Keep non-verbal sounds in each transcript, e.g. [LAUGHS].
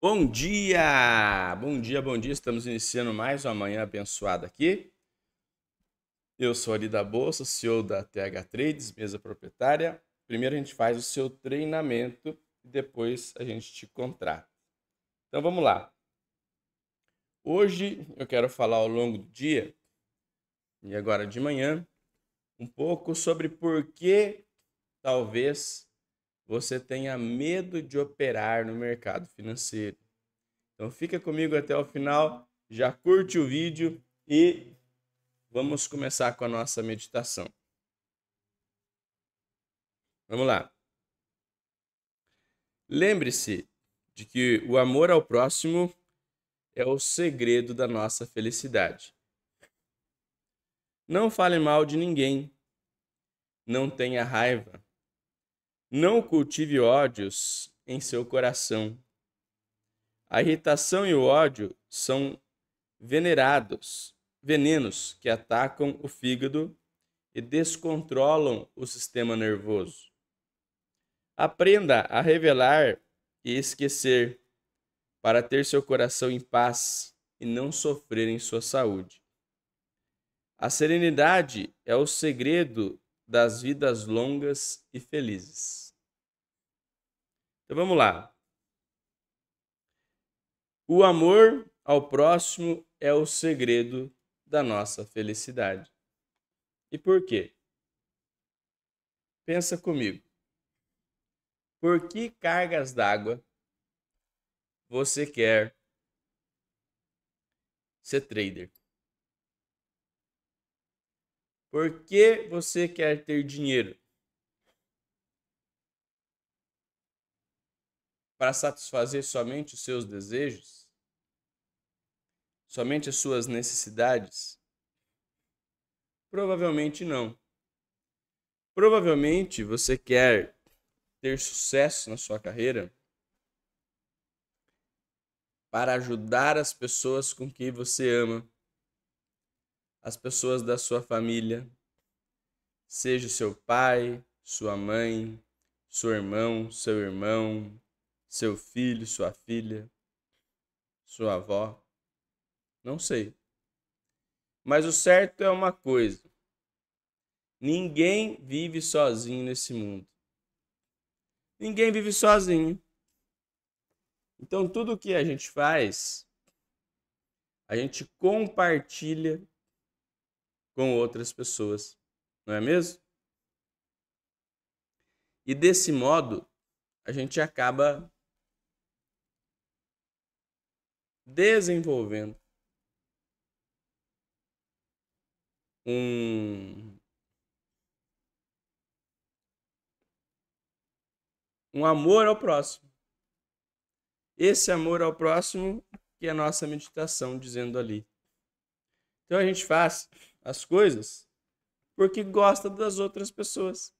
Bom dia! Bom dia, bom dia. Estamos iniciando mais uma manhã abençoada aqui. Eu sou ali da Bolsa, CEO da TH Trades, mesa proprietária. Primeiro a gente faz o seu treinamento e depois a gente te contrata. Então vamos lá. Hoje eu quero falar ao longo do dia e agora de manhã um pouco sobre por que talvez você tenha medo de operar no mercado financeiro. Então fica comigo até o final, já curte o vídeo e vamos começar com a nossa meditação. Vamos lá. Lembre-se de que o amor ao próximo é o segredo da nossa felicidade. Não fale mal de ninguém. Não tenha raiva. Não cultive ódios em seu coração. A irritação e o ódio são venerados, venenos que atacam o fígado e descontrolam o sistema nervoso. Aprenda a revelar e esquecer para ter seu coração em paz e não sofrer em sua saúde. A serenidade é o segredo das vidas longas e felizes. Então vamos lá. O amor ao próximo é o segredo da nossa felicidade. E por quê? Pensa comigo. Por que cargas d'água você quer ser trader? Por que você quer ter dinheiro? Para satisfazer somente os seus desejos? Somente as suas necessidades? Provavelmente não. Provavelmente você quer ter sucesso na sua carreira para ajudar as pessoas com que você ama as pessoas da sua família, seja seu pai, sua mãe, seu irmão, seu irmão, seu filho, sua filha, sua avó, não sei. Mas o certo é uma coisa: ninguém vive sozinho nesse mundo. Ninguém vive sozinho. Então, tudo o que a gente faz, a gente compartilha com outras pessoas, não é mesmo? E desse modo, a gente acaba desenvolvendo um um amor ao próximo. Esse amor ao próximo que é a nossa meditação dizendo ali. Então a gente faz as coisas porque gosta das outras pessoas.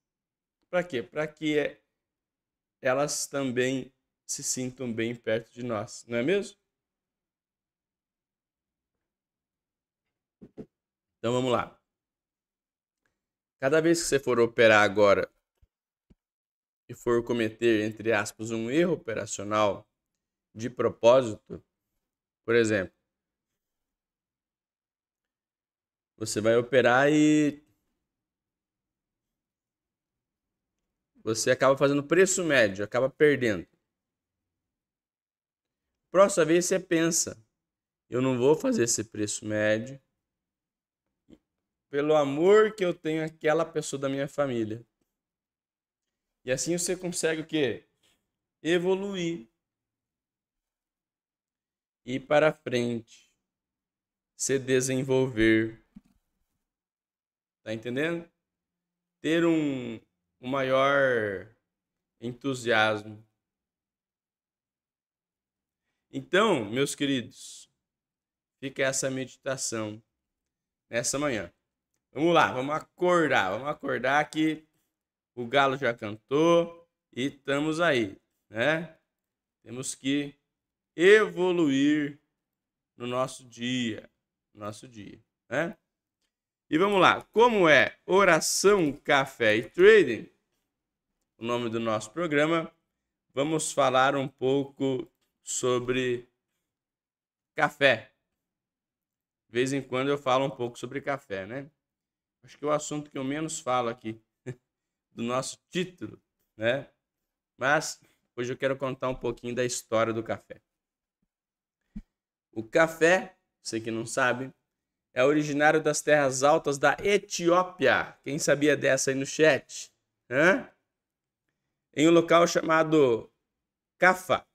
Para quê? Para que é, elas também se sintam bem perto de nós, não é mesmo? Então vamos lá. Cada vez que você for operar agora e for cometer, entre aspas, um erro operacional de propósito, por exemplo, Você vai operar e. Você acaba fazendo preço médio, acaba perdendo. Próxima vez você pensa: eu não vou fazer esse preço médio pelo amor que eu tenho àquela pessoa da minha família. E assim você consegue o quê? Evoluir. Ir para frente. Se desenvolver. Tá entendendo? Ter um, um maior entusiasmo. Então, meus queridos, fica essa meditação nessa manhã. Vamos lá, vamos acordar, vamos acordar que o galo já cantou e estamos aí, né? Temos que evoluir no nosso dia, no nosso dia, né? E vamos lá, como é oração, café e trading, o nome do nosso programa, vamos falar um pouco sobre café. De vez em quando eu falo um pouco sobre café, né? Acho que é o assunto que eu menos falo aqui [LAUGHS] do nosso título, né? Mas hoje eu quero contar um pouquinho da história do café. O café, você que não sabe, é originário das terras altas da Etiópia. Quem sabia dessa aí no chat? Hã? Em um local chamado Cafa.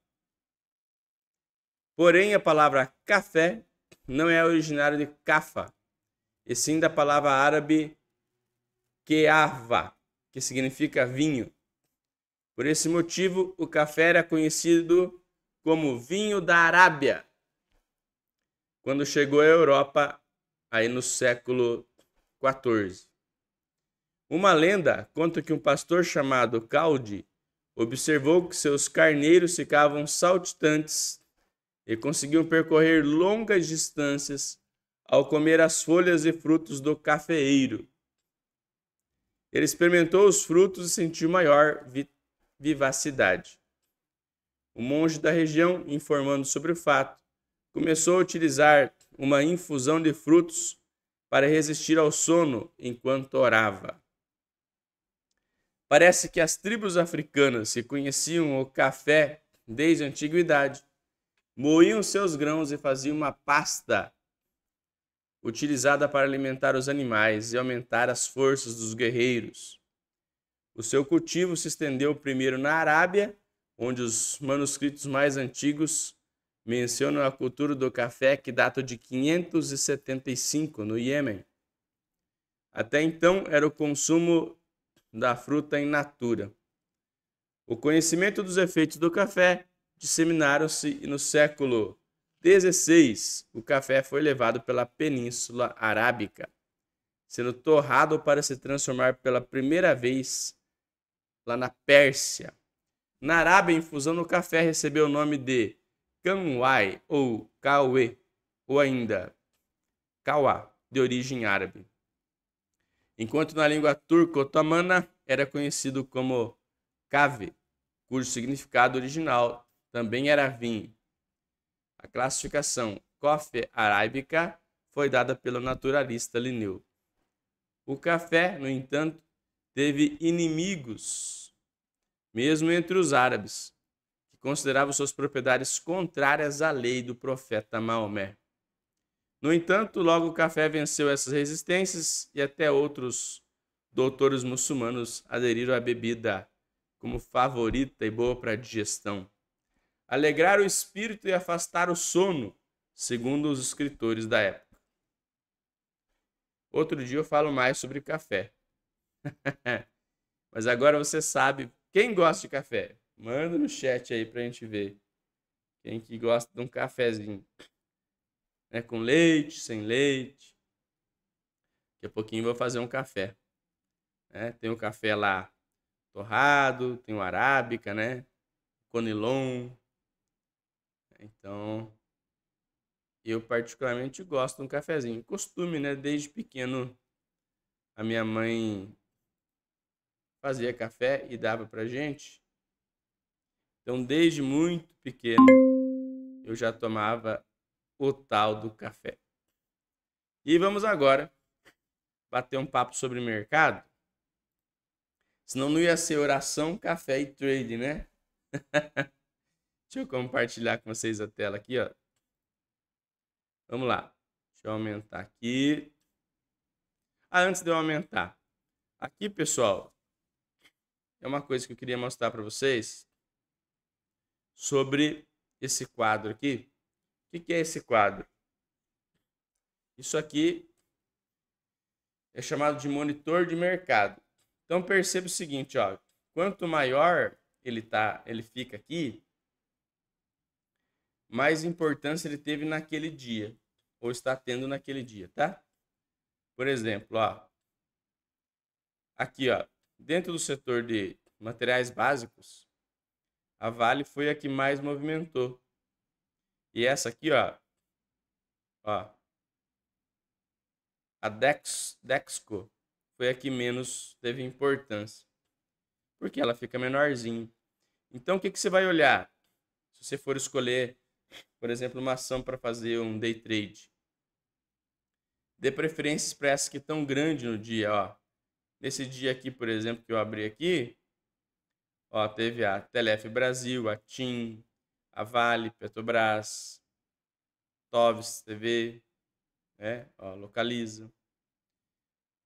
Porém, a palavra café não é originária de Cafa, e sim da palavra árabe keava, que significa vinho. Por esse motivo, o café era conhecido como vinho da Arábia. Quando chegou à Europa, aí no século XIV, Uma lenda conta que um pastor chamado Caldi observou que seus carneiros ficavam saltitantes e conseguiam percorrer longas distâncias ao comer as folhas e frutos do cafeeiro. Ele experimentou os frutos e sentiu maior vi vivacidade. O monge da região, informando sobre o fato, começou a utilizar uma infusão de frutos para resistir ao sono enquanto orava. Parece que as tribos africanas que conheciam o café desde a antiguidade moíam seus grãos e faziam uma pasta utilizada para alimentar os animais e aumentar as forças dos guerreiros. O seu cultivo se estendeu primeiro na Arábia, onde os manuscritos mais antigos Menciona a cultura do café que data de 575 no Iêmen. Até então era o consumo da fruta in natura. O conhecimento dos efeitos do café disseminaram-se e no século XVI o café foi levado pela Península Arábica, sendo torrado para se transformar pela primeira vez lá na Pérsia. Na Arábia, a infusão do café recebeu o nome de Kanwai ou Kawe, ou ainda Kawa, de origem árabe. Enquanto na língua turco-otomana era conhecido como Kave, cujo significado original também era vinho. A classificação Coffee arábica foi dada pelo naturalista Linneu. O café, no entanto, teve inimigos, mesmo entre os árabes, considerava suas propriedades contrárias à lei do profeta Maomé. No entanto, logo o café venceu essas resistências e até outros doutores muçulmanos aderiram à bebida como favorita e boa para a digestão. Alegrar o espírito e afastar o sono, segundo os escritores da época. Outro dia eu falo mais sobre café. [LAUGHS] Mas agora você sabe quem gosta de café. Manda no chat aí pra gente ver. Quem que gosta de um cafezinho. É com leite, sem leite. Daqui a pouquinho vou fazer um café. É, tem o café lá torrado, tem o arábica, né? Conilon. Então, eu particularmente gosto de um cafezinho. Costume, né? Desde pequeno, a minha mãe fazia café e dava pra gente. Então, desde muito pequeno, eu já tomava o tal do café. E vamos agora bater um papo sobre mercado. Senão não ia ser oração, café e trade, né? [LAUGHS] Deixa eu compartilhar com vocês a tela aqui, ó. Vamos lá. Deixa eu aumentar aqui. Ah, antes de eu aumentar. Aqui, pessoal, é uma coisa que eu queria mostrar para vocês sobre esse quadro aqui. O que é esse quadro? Isso aqui é chamado de monitor de mercado. Então perceba o seguinte, ó, quanto maior ele tá, ele fica aqui, mais importância ele teve naquele dia ou está tendo naquele dia, tá? Por exemplo, ó, aqui, ó, dentro do setor de materiais básicos, a Vale foi a que mais movimentou. E essa aqui, ó, ó a Dex, Dexco foi a que menos teve importância, porque ela fica menorzinha. Então, o que, que você vai olhar? Se você for escolher, por exemplo, uma ação para fazer um day trade, dê preferência para essa que tão grande no dia. Ó. Nesse dia aqui, por exemplo, que eu abri aqui, Ó, teve a Telef Brasil, a TIM, a Vale, Petrobras, Toves, TV, né? Ó, Localiza.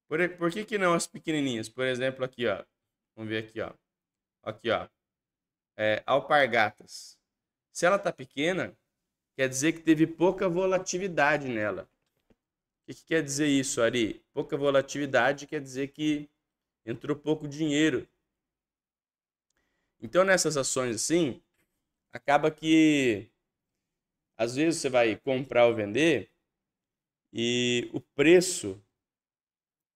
Por, por que, que não as pequenininhas? Por exemplo, aqui, ó. Vamos ver aqui, ó. Aqui, ó. É, alpargatas. Se ela tá pequena, quer dizer que teve pouca volatilidade nela. O que, que quer dizer isso, Ari? Pouca volatilidade quer dizer que entrou pouco dinheiro então, nessas ações assim, acaba que às vezes você vai comprar ou vender e o preço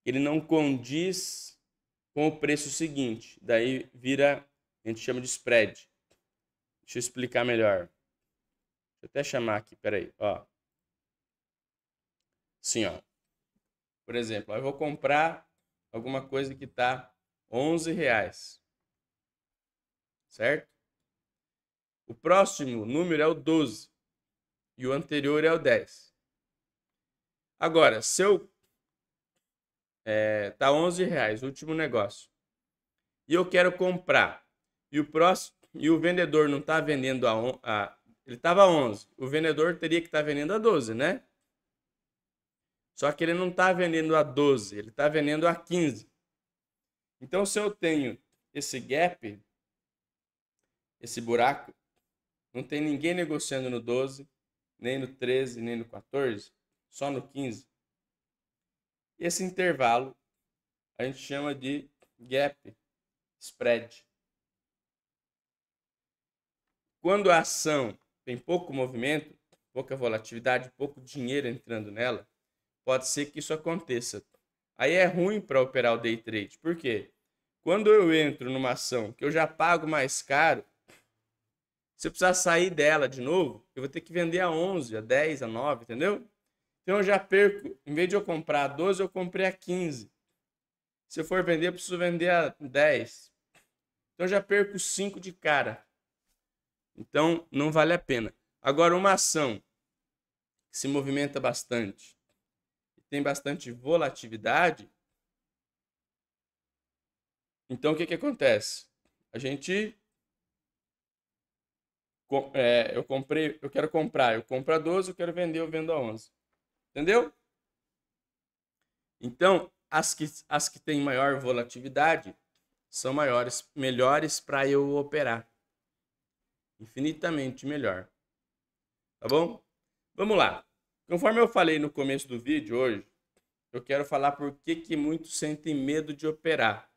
ele não condiz com o preço seguinte. Daí vira, a gente chama de spread. Deixa eu explicar melhor. Deixa eu até chamar aqui, peraí, ó. Assim, ó. Por exemplo, eu vou comprar alguma coisa que tá 11 reais certo? O próximo número é o 12 e o anterior é o 10. Agora, se eu é, tá 11 reais, último negócio. E eu quero comprar. E o próximo e o vendedor não está vendendo a, a ele estava 11. O vendedor teria que estar tá vendendo a 12, né? Só que ele não está vendendo a 12, ele está vendendo a 15. Então, se eu tenho esse gap esse buraco, não tem ninguém negociando no 12, nem no 13, nem no 14, só no 15. Esse intervalo a gente chama de gap spread. Quando a ação tem pouco movimento, pouca volatilidade, pouco dinheiro entrando nela, pode ser que isso aconteça. Aí é ruim para operar o day trade. Por quê? Quando eu entro numa ação que eu já pago mais caro, se eu precisar sair dela de novo, eu vou ter que vender a 11, a 10, a 9, entendeu? Então eu já perco, em vez de eu comprar a 12, eu comprei a 15. Se eu for vender, eu preciso vender a 10. Então eu já perco 5 de cara. Então não vale a pena. Agora, uma ação que se movimenta bastante e tem bastante volatilidade. Então o que, que acontece? A gente é, eu comprei, eu quero comprar, eu compro a 12, eu quero vender, eu vendo a 11. Entendeu? Então, as que, as que têm maior volatilidade são maiores, melhores para eu operar. Infinitamente melhor. Tá bom? Vamos lá. Conforme eu falei no começo do vídeo hoje, eu quero falar por que, que muitos sentem medo de operar.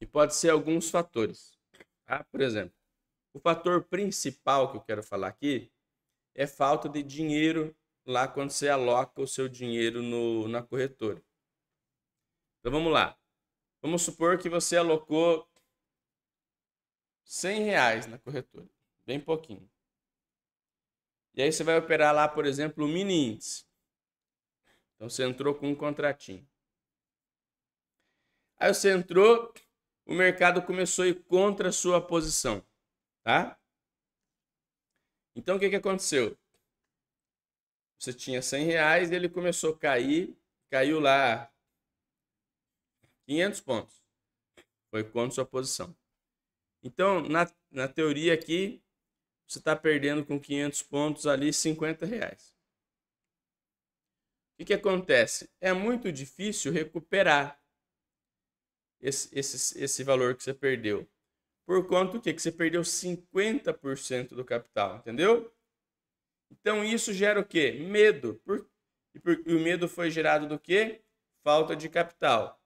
E pode ser alguns fatores. Tá? Por exemplo, o fator principal que eu quero falar aqui é falta de dinheiro lá quando você aloca o seu dinheiro no, na corretora. Então vamos lá. Vamos supor que você alocou 100 reais na corretora, bem pouquinho. E aí você vai operar lá, por exemplo, o mini índice. Então você entrou com um contratinho. Aí você entrou, o mercado começou a ir contra a sua posição tá? Então o que, que aconteceu? Você tinha 100 reais ele começou a cair, caiu lá 500 pontos. Foi contra sua posição. Então, na, na teoria aqui, você está perdendo com 500 pontos ali 50 reais. O que, que acontece? É muito difícil recuperar esse, esse, esse valor que você perdeu por conta do que você perdeu 50% do capital, entendeu? Então isso gera o quê? Medo. Por... E, por... e o medo foi gerado do quê? Falta de capital.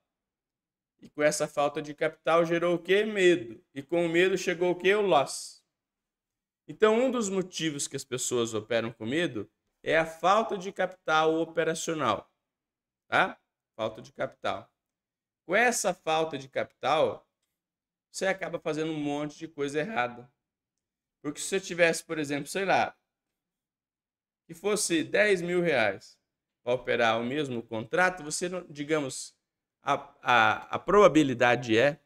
E com essa falta de capital gerou o quê? Medo. E com o medo chegou o quê? O loss. Então um dos motivos que as pessoas operam com medo é a falta de capital operacional, tá? Falta de capital. Com essa falta de capital, você acaba fazendo um monte de coisa errada. Porque se eu tivesse, por exemplo, sei lá, que fosse 10 mil reais para operar o mesmo contrato, você não, digamos, a, a, a probabilidade é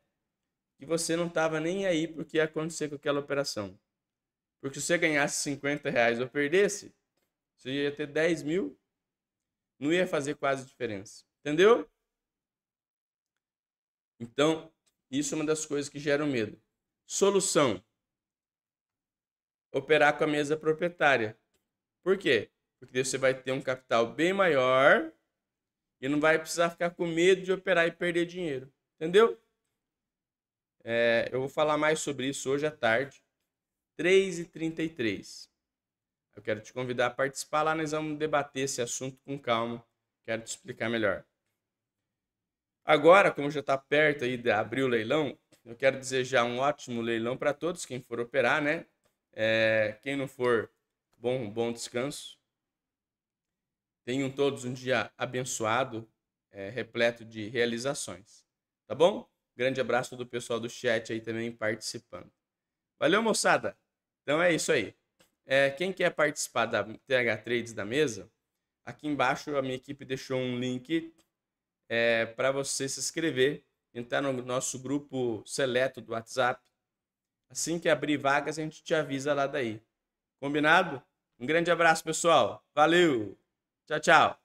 que você não estava nem aí porque ia acontecer com aquela operação. Porque se você ganhasse 50 reais ou perdesse, você ia ter 10 mil, não ia fazer quase diferença. Entendeu? Então, isso é uma das coisas que gera o medo. Solução: operar com a mesa proprietária. Por quê? Porque você vai ter um capital bem maior e não vai precisar ficar com medo de operar e perder dinheiro. Entendeu? É, eu vou falar mais sobre isso hoje à tarde, 3h33. Eu quero te convidar a participar lá, nós vamos debater esse assunto com calma. Quero te explicar melhor. Agora, como já está perto aí de abrir o leilão, eu quero desejar um ótimo leilão para todos, quem for operar, né? É, quem não for, bom, bom descanso. Tenham todos um dia abençoado, é, repleto de realizações. Tá bom? Grande abraço do pessoal do chat aí também participando. Valeu, moçada! Então é isso aí. É, quem quer participar da TH Trades da mesa, aqui embaixo a minha equipe deixou um link é, para você se inscrever, entrar no nosso grupo seleto do WhatsApp. Assim que abrir vagas, a gente te avisa lá daí. Combinado? Um grande abraço, pessoal. Valeu! Tchau, tchau!